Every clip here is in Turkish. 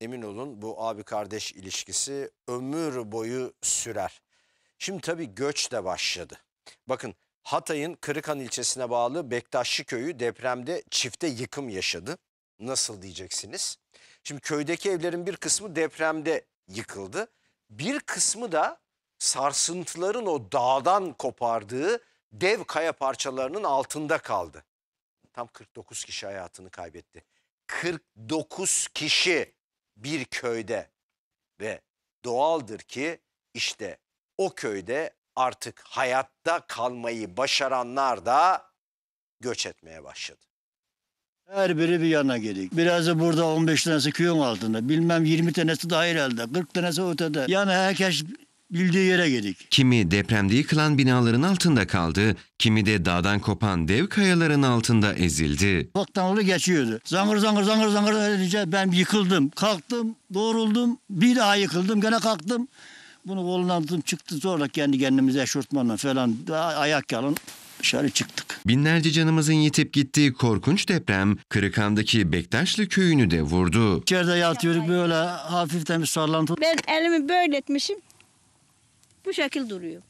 emin olun bu abi kardeş ilişkisi ömür boyu sürer. Şimdi tabii göç de başladı. Bakın Hatay'ın Kırıkan ilçesine bağlı Bektaşçı köyü depremde çifte yıkım yaşadı. Nasıl diyeceksiniz? Şimdi köydeki evlerin bir kısmı depremde yıkıldı. Bir kısmı da sarsıntıların o dağdan kopardığı dev kaya parçalarının altında kaldı. Tam 49 kişi hayatını kaybetti. 49 kişi bir köyde ve doğaldır ki işte o köyde artık hayatta kalmayı başaranlar da göç etmeye başladı. Her biri bir yana gelik. Birazı burada 15 tanesi köyün altında. Bilmem 20 tanesi dair elde. 40 tanesi ötede. Yani herkes bildiği yere geldik. Kimi depremde yıkılan binaların altında kaldı, kimi de dağdan kopan dev kayaların altında ezildi. Baktan orada geçiyordu. Zangır zangır zangır zangır öylece ben yıkıldım. Kalktım, doğruldum, bir daha yıkıldım, gene kalktım. Bunu kolundan tutup çıktı zorla kendi kendimize eşortmanla falan ayak yalın, dışarı çıktık. Binlerce canımızın yitip gittiği korkunç deprem Kırıkan'daki Bektaşlı köyünü de vurdu. İçeride yatıyorduk böyle hafiften bir sallantı. Ben elimi böyle etmişim bu şekil duruyor.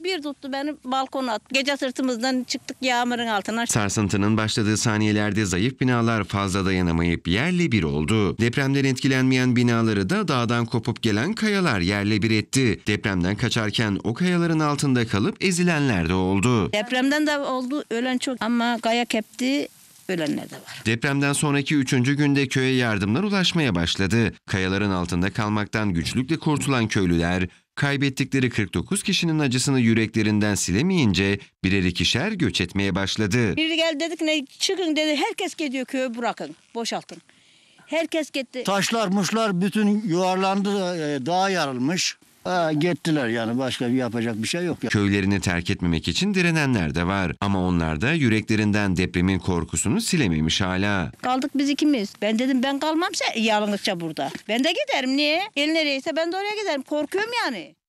Bir tuttu beni balkona at. Gece sırtımızdan çıktık yağmurun altına. Sarsıntının başladığı saniyelerde zayıf binalar fazla dayanamayıp yerle bir oldu. Depremden etkilenmeyen binaları da dağdan kopup gelen kayalar yerle bir etti. Depremden kaçarken o kayaların altında kalıp ezilenler de oldu. Depremden de oldu ölen çok ama kaya kepti ölenler de var. Depremden sonraki üçüncü günde köye yardımlar ulaşmaya başladı. Kayaların altında kalmaktan güçlükle kurtulan köylüler kaybettikleri 49 kişinin acısını yüreklerinden silemeyince birer ikişer göç etmeye başladı. Biri geldi dedik ne çıkın dedi herkes gidiyor köyü bırakın boşaltın. Herkes gitti. Taşlar muşlar bütün yuvarlandı e, dağ yarılmış. Ha, gittiler yani başka bir yapacak bir şey yok. Ya. Köylerini terk etmemek için direnenler de var. Ama onlar da yüreklerinden depremin korkusunu silememiş hala. Kaldık biz ikimiz. Ben dedim ben kalmam sen yalnızca burada. Ben de giderim niye? El nereyse ben de oraya giderim. Korkuyorum yani.